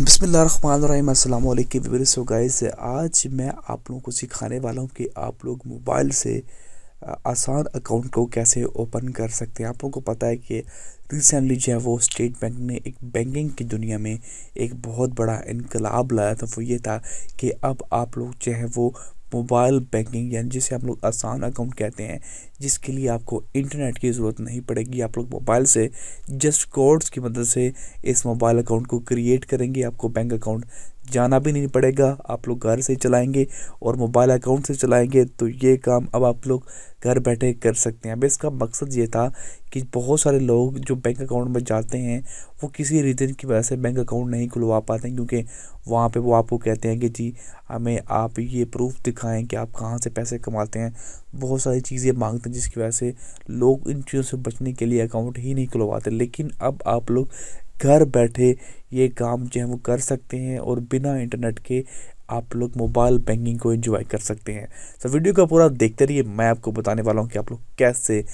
बसमीम के Weaver so guys आज मैं आप लोगों को सिखाने वाला हूँ कि आप लोग मोबाइल से आसान अकाउंट को कैसे ओपन कर सकते हैं आप लोगों को पता है कि रिसेंटली जो है वो स्टेट बैंक ने एक बैंकिंग की दुनिया में एक बहुत बड़ा इनकलाब लाया था वो ये था कि अब आप लोग जो है वो मोबाइल बैंकिंग यानी जिसे हम लोग आसान अकाउंट कहते हैं जिसके लिए आपको इंटरनेट की ज़रूरत नहीं पड़ेगी आप लोग मोबाइल से जस्ट कोड्स की मदद से इस मोबाइल अकाउंट को क्रिएट करेंगे आपको बैंक अकाउंट जाना भी नहीं पड़ेगा आप लोग घर से चलाएंगे और मोबाइल अकाउंट से चलाएंगे तो ये काम अब आप लोग घर बैठे कर सकते हैं अब इसका मकसद ये था कि बहुत सारे लोग जो बैंक अकाउंट में जाते हैं वो किसी रीज़न की वजह से बैंक अकाउंट नहीं खुलवा पाते हैं क्योंकि वहाँ पे वो आपको कहते हैं कि जी हमें आप ये प्रूफ दिखाएं कि आप कहाँ से पैसे कमाते हैं बहुत सारी चीज़ें मांगते हैं जिसकी वजह से लोग इन चीज़ों से बचने के लिए अकाउंट ही नहीं खुलवाते लेकिन अब आप लोग घर बैठे ये काम जो है वो कर सकते हैं और बिना इंटरनेट के आप लोग मोबाइल बैंकिंग को एंजॉय कर सकते हैं सो so, वीडियो का पूरा देखते रहिए मैं आपको बताने वाला हूँ कि आप लोग कैसे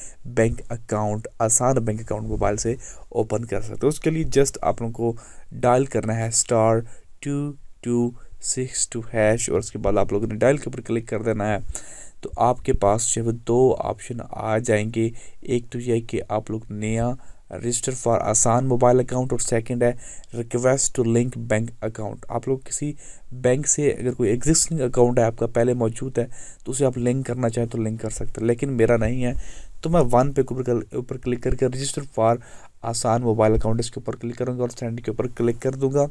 bank account Asaan bank account mobile से ओपन कर सकते हैं तो उसके लिए जस्ट आप लोगों को डायल करना है star two two six two hash और उसके बाद आप लोगों ने डायल के ऊपर क्लिक कर देना है तो आपके पास जो दो ऑप्शन आ जाएंगे एक तो यह कि आप लोग नया register for Asaan mobile account और सेकंड है request to link bank account आप लोग किसी बैंक से अगर कोई एग्जिस्टिंग अकाउंट है आपका पहले मौजूद है तो उसे आप लिंक करना चाहें तो लिंक कर सकते हैं लेकिन मेरा नहीं है तो मैं वन पे ऊपर क्लिक करके register for Asaan mobile account इसके ऊपर क्लिक करूँगा और सेंड के ऊपर क्लिक कर दूँगा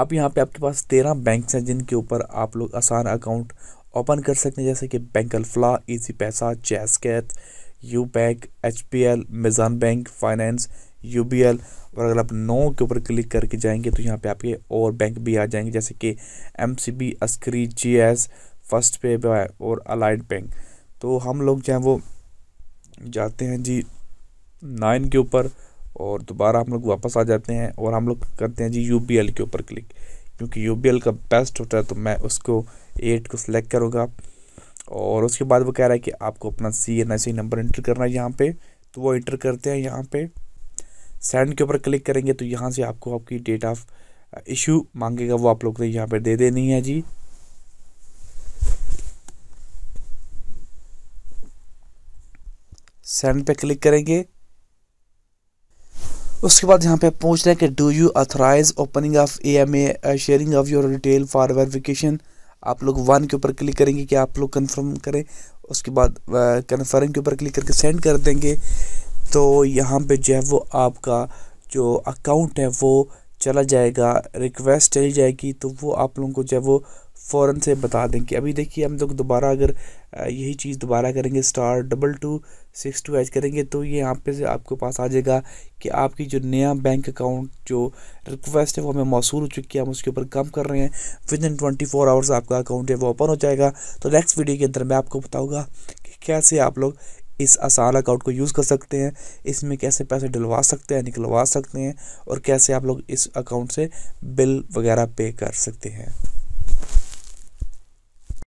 अब यहाँ पर आपके पास तेरह बैंक्स हैं जिनके ऊपर आप लोग आसान अकाउंट ओपन कर सकते हैं जैसे कि बैंक अल्फला ईजी पैसा जैसकैथ U bank H P L Meezan bank finance U B L और अगर आप नो के ऊपर क्लिक करके जाएंगे तो यहाँ पे आपके और बैंक भी आ जाएंगे जैसे कि M C B Askari G S first पे और अलाइड बैंक तो हम लोग जो हैं वो जाते हैं जी नाइन के ऊपर और दोबारा हम लोग वापस आ जाते हैं और हम लोग करते हैं जी यू बी एल के ऊपर क्लिक क्योंकि यू बी एल का बेस्ट होता है तो मैं उसको एट को सिलेक्ट करूँगा और उसके बाद वो कह रहा है कि आपको अपना C N I number enter करना है यहाँ पे तो वो इंटर करते हैं यहाँ पे सेंड के ऊपर क्लिक करेंगे तो यहाँ से आपको आपकी डेट ऑफ इशू मांगेगा वो आप लोग ने यहाँ पे दे देनी है जी सेंड पे क्लिक करेंगे उसके बाद यहाँ पे पूछ रहे हैं कि do you authorize opening of A M A sharing of your detail for verification आप लोग वन के ऊपर क्लिक करेंगे कि आप लोग कंफर्म करें उसके बाद कन्फर्म के ऊपर क्लिक करके सेंड कर देंगे तो यहाँ पे जो है वो आपका जो अकाउंट है वो चला जाएगा रिक्वेस्ट चली जाएगी तो वो आप लोगों को जो है वो फ़ौर से बता दें कि अभी देखिए हम लोग दोबारा अगर यही चीज़ दोबारा करेंगे star double two six two H करेंगे तो ये यहाँ पे से आपके पास आ जाएगा कि आपकी जो नया बैंक अकाउंट जो रिक्वेस्ट है वो हमें मौसू हो चुकी है हम उसके ऊपर कम कर रहे हैं within twenty four hours आपका अकाउंट है वो ओपन हो जाएगा तो नेक्स्ट वीडियो के अंदर मैं आपको बताऊँगा कि कैसे आप लोग इस आसान अकाउंट को यूज़ कर सकते हैं इसमें कैसे पैसे डलवा सकते हैं निकलवा सकते हैं और कैसे आप लोग इस अकाउंट से बिल वगैरह पे कर सकते हैं